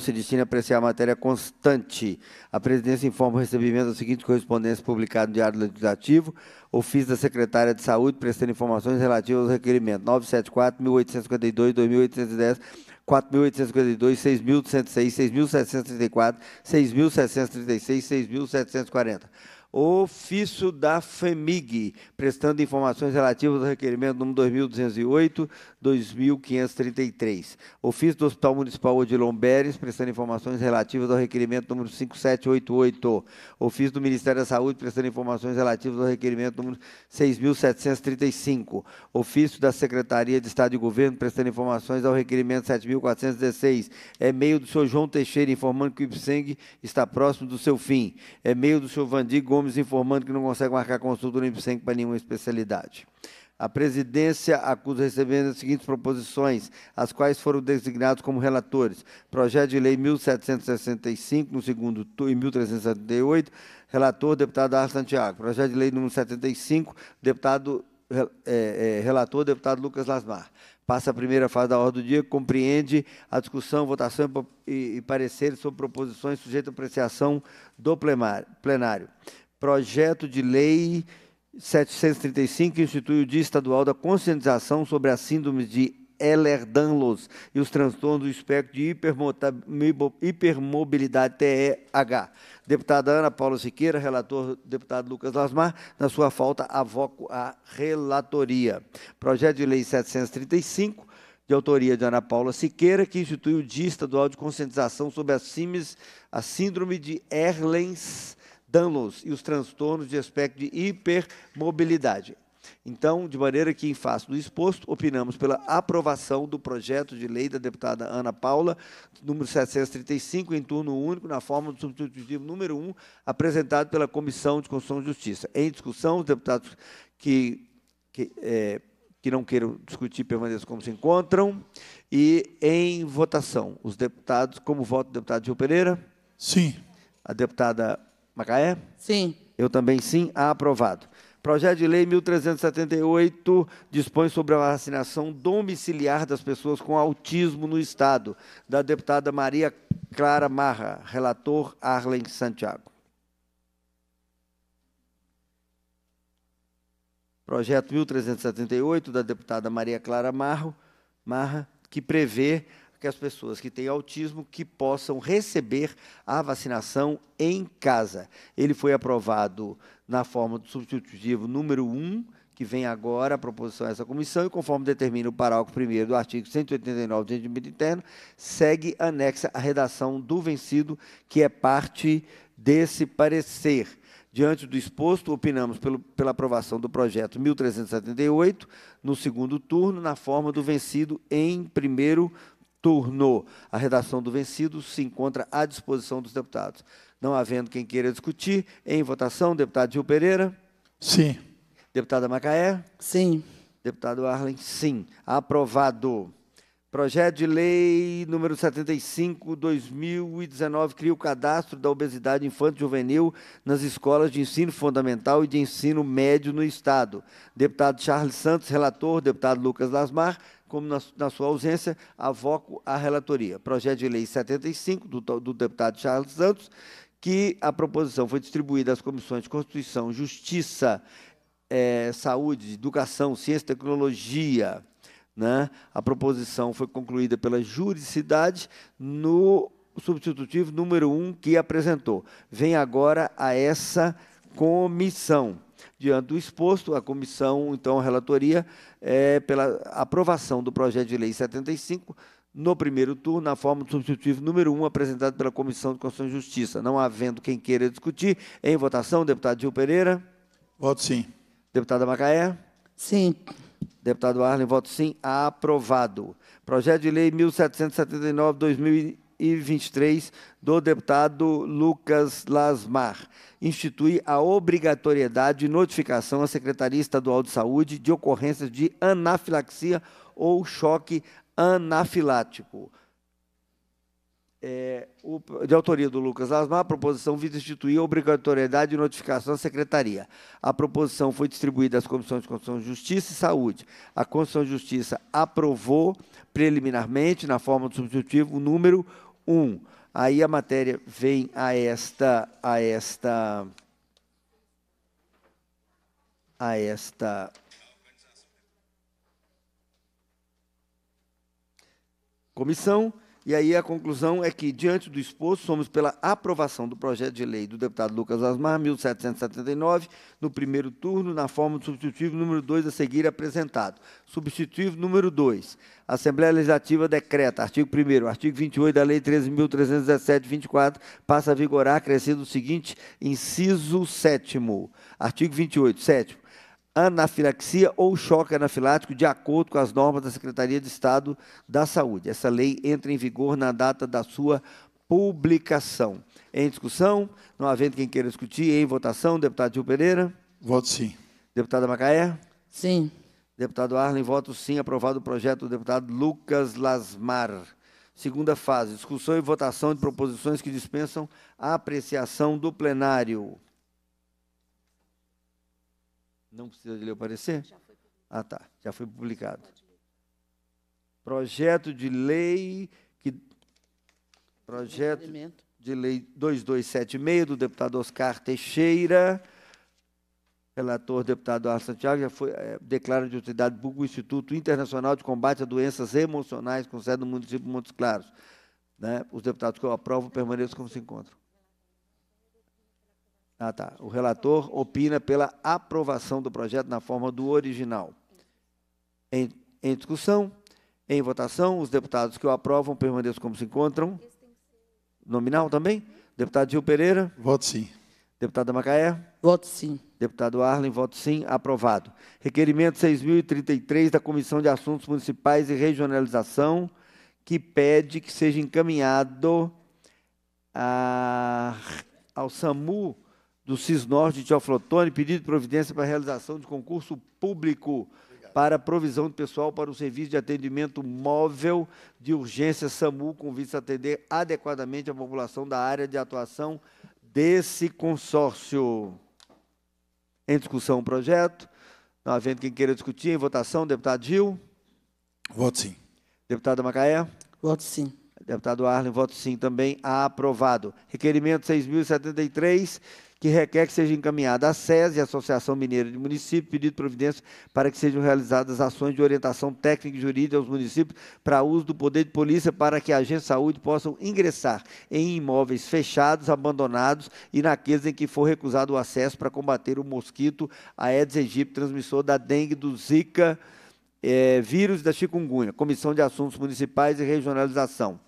se destina a apreciar a matéria constante. A presidência informa o recebimento da seguinte correspondência publicada no Diário Legislativo, ofício da secretária de Saúde, prestando informações relativas aos requerimentos 974, 1852, 2810, 4.852, 6.206, 6.734, 6.736, 6.740 ofício da FEMIG, prestando informações relativas ao requerimento número 2208-2533. Ofício do Hospital Municipal Odilon Beres, prestando informações relativas ao requerimento número 5788. Ofício do Ministério da Saúde, prestando informações relativas ao requerimento número 6735. Ofício da Secretaria de Estado de Governo, prestando informações ao requerimento 7416. E-mail é do senhor João Teixeira, informando que o IPSENG está próximo do seu fim. É E-mail do senhor Vandir Gomes nos informando que não consegue marcar consulta no IPSEM para nenhuma especialidade. A presidência acusa recebendo as seguintes proposições, as quais foram designados como relatores. Projeto de lei 1765, no segundo turno, e 1378, relator, deputado Arthur Santiago. Projeto de lei número 75, deputado, é, é, relator, deputado Lucas Lasmar. Passa a primeira fase da ordem do dia, compreende a discussão, votação e, e pareceres sobre proposições sujeitas à apreciação do plenário projeto de lei 735 que institui o Dia Estadual da Conscientização sobre a síndrome de Ehlers-Danlos e os transtornos do espectro de hipermobilidade TEH. Deputada Ana Paula Siqueira, relator deputado Lucas Lasmar, na sua falta, avoco a relatoria. Projeto de lei 735 de autoria de Ana Paula Siqueira, que institui o Dia Estadual de Conscientização sobre a síndrome de Erlens danos e os transtornos de aspecto de hipermobilidade. Então, de maneira que, em face do exposto, opinamos pela aprovação do projeto de lei da deputada Ana Paula, número 735, em turno único, na forma do substitutivo número 1, apresentado pela Comissão de Constituição e Justiça. Em discussão, os deputados que, que, é, que não queiram discutir permaneçam como se encontram. E, em votação, os deputados, como voto o deputado Gil Pereira? Sim. A deputada Macaé? Sim. Eu também sim, aprovado. Projeto de Lei 1378 dispõe sobre a vacinação domiciliar das pessoas com autismo no Estado, da deputada Maria Clara Marra, relator Arlen Santiago. Projeto 1378 da deputada Maria Clara Marro, Marra, que prevê que as pessoas que têm autismo que possam receber a vacinação em casa. Ele foi aprovado na forma do substitutivo número 1, que vem agora a proposição dessa é essa comissão e conforme determina o parágrafo 1 do artigo 189 do regimento interno, segue anexa a redação do vencido, que é parte desse parecer. Diante do exposto, opinamos pelo, pela aprovação do projeto 1378 no segundo turno, na forma do vencido em primeiro turno. A redação do vencido se encontra à disposição dos deputados. Não havendo quem queira discutir, em votação, deputado Gil Pereira? Sim. Deputada Macaé? Sim. Deputado Arlen? Sim. Aprovado. Projeto de lei número 75, 2019, cria o cadastro da obesidade infantil juvenil nas escolas de ensino fundamental e de ensino médio no Estado. Deputado Charles Santos, relator, deputado Lucas Lasmar, como na, na sua ausência, avoco a relatoria. Projeto de Lei 75, do, do deputado Charles Santos, que a proposição foi distribuída às comissões de Constituição, Justiça, é, Saúde, Educação, Ciência e Tecnologia. Né? A proposição foi concluída pela juridicidade no substitutivo número 1 um que apresentou. Vem agora a essa comissão. Diante do exposto, a comissão, então, a relatoria, é pela aprovação do projeto de lei 75, no primeiro turno, na forma do substitutivo número 1, apresentado pela Comissão de Constituição e Justiça. Não havendo quem queira discutir, em votação, deputado Gil Pereira. Voto sim. Deputada Macaé. Sim. Deputado Arlen, voto sim. Aprovado. Projeto de lei 1779, 2000 e 23 do deputado Lucas Lasmar. Institui a obrigatoriedade de notificação à Secretaria Estadual de Saúde de ocorrências de anafilaxia ou choque anafilático. É, o, de autoria do Lucas Lasmar, a proposição visa instituir a obrigatoriedade de notificação à Secretaria. A proposição foi distribuída às Comissões de Constituição, Justiça e Saúde. A Constituição de Justiça aprovou preliminarmente, na forma do substitutivo, o número 1. Aí a matéria vem a esta a esta a esta comissão e aí a conclusão é que, diante do exposto, somos pela aprovação do projeto de lei do deputado Lucas Asmar, 1779, no primeiro turno, na forma do substitutivo número 2 a seguir apresentado. Substitutivo número 2. A Assembleia Legislativa decreta, artigo 1 artigo 28 da Lei 13.317-24, passa a vigorar acrescido o seguinte, inciso 7 artigo 28, 7 anafilaxia ou choque anafilático, de acordo com as normas da Secretaria de Estado da Saúde. Essa lei entra em vigor na data da sua publicação. Em discussão, não havendo quem queira discutir, em votação, deputado Gil Pereira? Voto sim. Deputada Macaé? Sim. Deputado Arlen, voto sim. Aprovado o projeto do deputado Lucas Lasmar. Segunda fase, discussão e votação de proposições que dispensam a apreciação do plenário. Não precisa de ler o parecer? Já foi publicado. Ah, tá. Já foi publicado. Projeto de lei que. Projeto de lei 2276 do deputado Oscar Teixeira. Relator, deputado Arthur Santiago, já foi, é, declara de utilidade pública o Instituto Internacional de Combate a Doenças Emocionais, com sede no município de Montes Claros. Né? Os deputados que eu aprovo permaneçam como se encontram. Ah, tá. O relator opina pela aprovação do projeto na forma do original. Em, em discussão, em votação, os deputados que o aprovam permaneçam como se encontram. Nominal também? Deputado Gil Pereira? Voto sim. Deputada Macaé? Voto sim. Deputado Arlen, voto sim. Aprovado. Requerimento 6.033 da Comissão de Assuntos Municipais e Regionalização, que pede que seja encaminhado a, ao SAMU do Cis Norte de Teoflotone, pedido de providência para a realização de concurso público Obrigado. para provisão de pessoal para o serviço de atendimento móvel de urgência SAMU, com vista a atender adequadamente a população da área de atuação desse consórcio. Em discussão o projeto. Não tá havendo quem queira discutir, em votação, deputado Gil. Voto sim. Deputada Macaé. Voto sim. Deputado Arlen, voto sim também. Aprovado. Requerimento 6.073, que requer que seja encaminhada à SESI, Associação Mineira de Municípios, pedido de providência para que sejam realizadas ações de orientação técnica e jurídica aos municípios para uso do poder de polícia para que a agência de saúde possam ingressar em imóveis fechados, abandonados e naqueles em que for recusado o acesso para combater o mosquito Aedes aegypti, transmissor da dengue, do Zika, é, vírus da chikungunya. Comissão de Assuntos Municipais e Regionalização.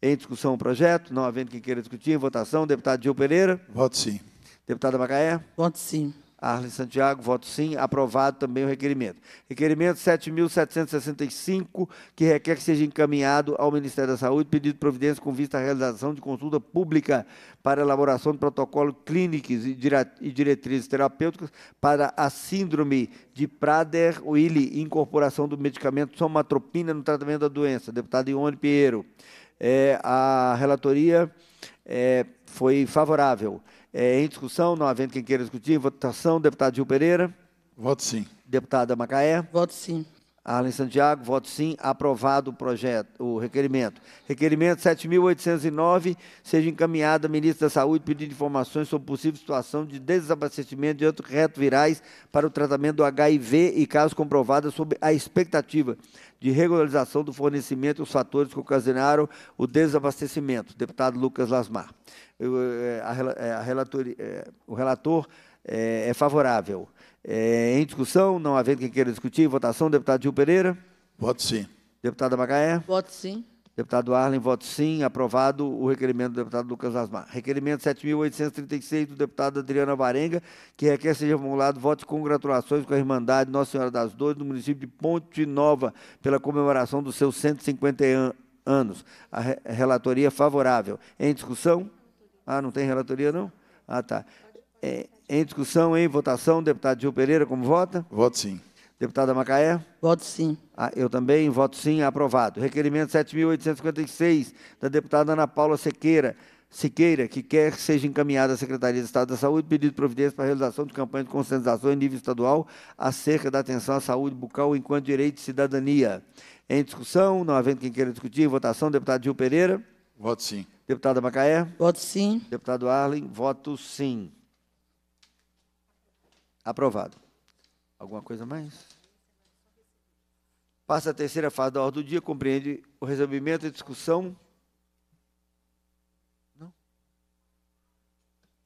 Em discussão o projeto, não havendo quem queira discutir, em votação, deputado Gil Pereira. Voto sim. Deputada Macaé. Voto sim. Arlen Santiago, voto sim. Aprovado também o requerimento. Requerimento 7.765, que requer que seja encaminhado ao Ministério da Saúde, pedido de providência com vista à realização de consulta pública para elaboração de protocolo clínicos e diretrizes terapêuticas para a síndrome de Prader-Willi, incorporação do medicamento somatropina no tratamento da doença. Deputado Ione Pinheiro é, a relatoria é, foi favorável. É, em discussão, não havendo quem queira discutir, votação, deputado Gil Pereira. Voto sim. Deputada Macaé. Voto sim. Arlen Santiago, voto sim, aprovado o projeto, o requerimento. Requerimento 7.809, seja encaminhado à ministra da Saúde pedindo informações sobre possível situação de desabastecimento de antirretrovirais para o tratamento do HIV e caso comprovada sobre a expectativa de regularização do fornecimento e os fatores que ocasionaram o desabastecimento. Deputado Lucas Lasmar. Eu, eh, a, eh, a eh, o relator é, é favorável. É, em discussão, não havendo quem queira discutir, votação, deputado Gil Pereira. Voto sim. Deputada Macaé. Voto sim. Deputado Arlen, voto sim. Aprovado o requerimento do deputado Lucas Asmar. Requerimento 7.836 do deputado Adriana Varenga, que requer seja formulado voto de congratulações com a Irmandade Nossa Senhora das Dores, no município de Ponte Nova, pela comemoração dos seus 150 an anos. A re relatoria favorável. Em discussão? Ah, não tem relatoria, não? Ah, tá. É, em discussão, em votação, deputado Gil Pereira, como vota? Voto sim. Deputada Macaé? Voto sim. Ah, eu também, voto sim, aprovado. Requerimento 7.856, da deputada Ana Paula Sequeira, Siqueira, que quer que seja encaminhada à Secretaria de Estado da Saúde pedido de providência para a realização de campanha de conscientização em nível estadual acerca da atenção à saúde bucal enquanto direito de cidadania. Em discussão, não havendo quem queira discutir, em votação, deputado Gil Pereira? Voto sim. Deputada Macaé? Voto sim. Deputado Arlen, voto sim. Aprovado. Alguma coisa mais? Passa a terceira fase da ordem do dia, compreende o recebimento e discussão. Não?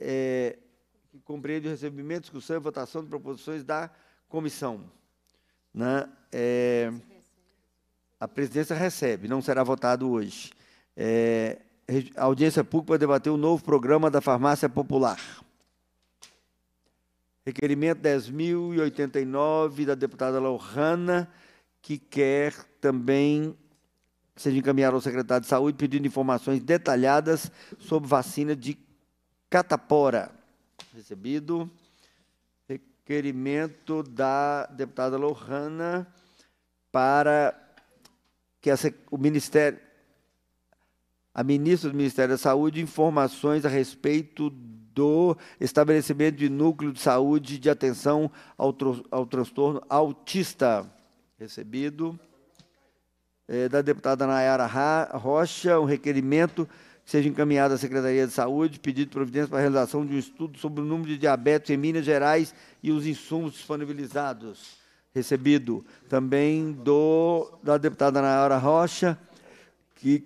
É, compreende o recebimento, discussão e votação de proposições da comissão. Na, né? é, a presidência recebe, não será votado hoje. É, audiência pública vai debater o novo programa da farmácia popular. Requerimento 10.089 da deputada Lohana, que quer também seja encaminhado ao secretário de Saúde pedindo informações detalhadas sobre vacina de catapora. Recebido. Requerimento da deputada Lohana para que a, o Ministério, a ministra do Ministério da Saúde, informações a respeito do estabelecimento de núcleo de saúde de atenção ao, ao transtorno autista. Recebido é, da deputada Nayara Rocha, um requerimento que seja encaminhado à Secretaria de Saúde, pedido de providência para a realização de um estudo sobre o número de diabetes em Minas Gerais e os insumos disponibilizados. Recebido também do da deputada Nayara Rocha, que,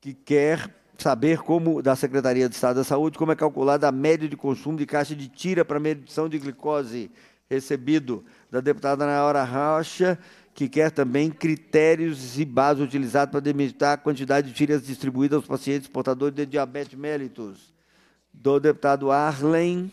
que quer saber como da Secretaria de Estado da Saúde como é calculada a média de consumo de caixa de tira para medição de glicose recebido da deputada Nayara Rocha, que quer também critérios e bases utilizados para delimitar a quantidade de tiras distribuídas aos pacientes portadores de diabetes mellitus, do deputado Arlen,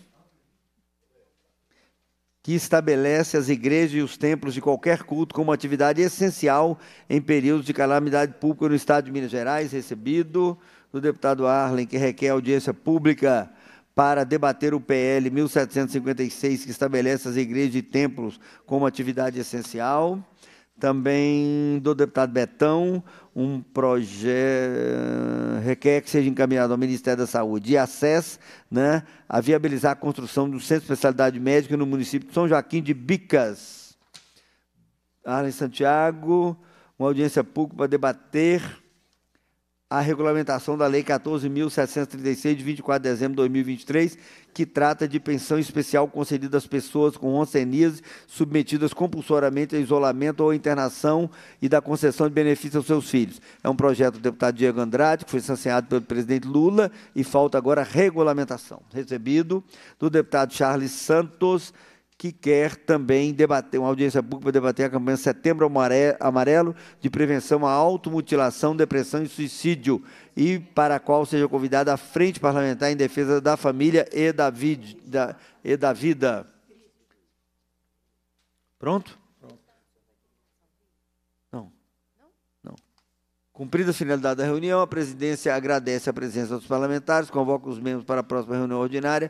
que estabelece as igrejas e os templos de qualquer culto como atividade essencial em períodos de calamidade pública no Estado de Minas Gerais, recebido do deputado Arlen, que requer audiência pública para debater o PL 1756, que estabelece as igrejas e templos como atividade essencial. Também do deputado Betão, um projeto requer que seja encaminhado ao Ministério da Saúde e acesso né, a viabilizar a construção do Centro de Especialidade Médica no município de São Joaquim de Bicas. Arlen Santiago, uma audiência pública para debater a regulamentação da Lei 14.736, de 24 de dezembro de 2023, que trata de pensão especial concedida às pessoas com oncenias submetidas compulsoriamente a isolamento ou internação e da concessão de benefícios aos seus filhos. É um projeto do deputado Diego Andrade, que foi sancionado pelo presidente Lula, e falta agora regulamentação. Recebido do deputado Charles Santos, que quer também debater, uma audiência pública para debater a campanha Setembro Amarelo de prevenção à automutilação, depressão e suicídio, e para a qual seja convidada a Frente Parlamentar em Defesa da Família e da, vid, da, e da Vida. Pronto? Não. Não. Cumprida a finalidade da reunião, a presidência agradece a presença dos parlamentares, convoca os membros para a próxima reunião ordinária